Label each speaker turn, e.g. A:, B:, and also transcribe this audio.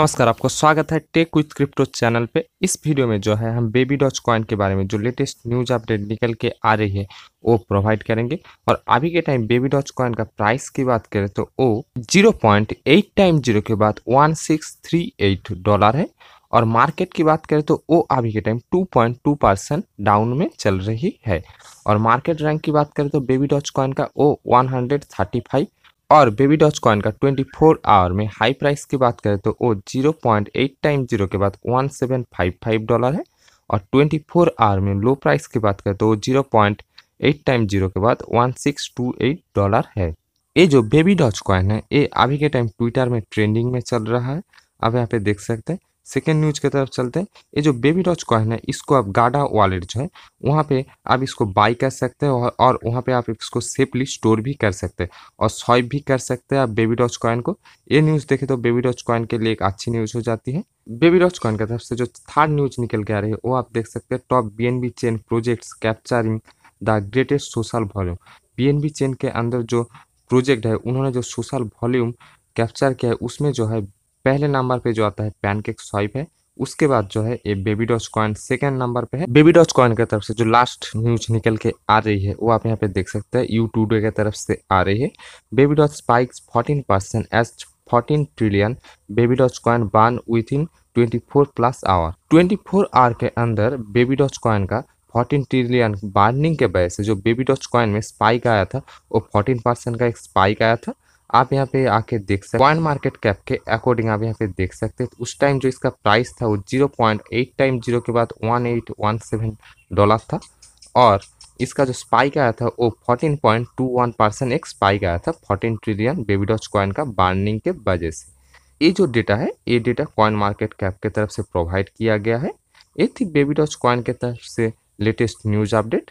A: नमस्कार आपको स्वागत है टेक विथ क्रिप्टो चैनल पे इस वीडियो में जो है हम बेबी डॉच कॉइन के बारे में जो लेटेस्ट न्यूज अपडेट निकल के आ रही है वो प्रोवाइड करेंगे और अभी के टाइम बेबी डॉच कॉइन का प्राइस की बात करें तो वो एट टाइम जीरो के बाद one six three eight dollar है और मार्केट की बात करें तो वो अभी के टाइम टू परसेंट डाउन में चल रही है और मार्केट रैंक की बात करें तो बेबी डॉच कॉइन का वो फाइव और बेबी डॉच कॉइन का 24 आवर में हाई प्राइस की बात करें तो वो 0.8 टाइम जीरो के बाद 1755 डॉलर है और 24 आवर में लो प्राइस की बात करें तो वो 0.8 टाइम जीरो के बाद 1628 डॉलर है ये जो बेबी डॉच कॉइन है ये अभी के टाइम ट्विटर में ट्रेंडिंग में चल रहा है अब यहाँ पे देख सकते हैं सेकेंड न्यूज की तरफ चलते हैं ये जो बेबी डॉच कॉइन है इसको आप गाडा वॉलेट जो है वहाँ पे आप इसको बाई कर सकते हैं और वहाँ पे आप इसको सेफली स्टोर भी कर सकते हैं और स्वाइप भी कर सकते हैं आप बेबी डॉच कॉइन को ये न्यूज़ देखें तो बेबी डॉच कॉइन के लिए एक अच्छी न्यूज़ हो जाती है बेबी डॉच कॉइन की तरफ से जो थर्ड न्यूज निकल के आ रही है वो आप देख सकते हैं top B chain projects capturing the greatest social volume B chain के अंदर जो प्रोजेक्ट है उन्होंने जो सोशल वॉल्यूम कैप्चर किया है उसमें जो है पहले नंबर पे जो आता है पैनकेक स्वाइप है उसके बाद जो है ये baby doge coin second number पे है बेबी डॉच कॉइन की तरफ से जो लास्ट न्यूज निकल के आ रही है वो आप यहाँ पे देख सकते हैं यू टू डे की तरफ से आ रही है baby doge spike fourteen percent as fourteen trillion baby doge coin burn within twenty four plus hour twenty four hour के अंदर बेबी डॉच कॉइन का फोर्टीन ट्रिलियन बार्निंग के वजह से जो बेबी डॉच कॉइन में स्पाइक आया था वो फोर्टीन परसेंट का एक स्पाइक आया था आप यहाँ पे आके देख सकते पॉइंट मार्केट कैप के अकॉर्डिंग आप यहाँ पे देख सकते हैं तो उस टाइम जो इसका प्राइस था वो zero point eight time zero के बाद one eight one seven dollar था और इसका जो स्पाइक आया था वो fourteen point two one percent एक स्पाइक आया था fourteen trillion baby doge coin का बार्निंग के वजह से ये जो डेटा है ये डेटा कॉइन मार्केट कैप की तरफ से प्रोवाइड किया गया है ये थी बेबी डॉच कॉइन के तरफ से लेटेस्ट न्यूज़ अपडेट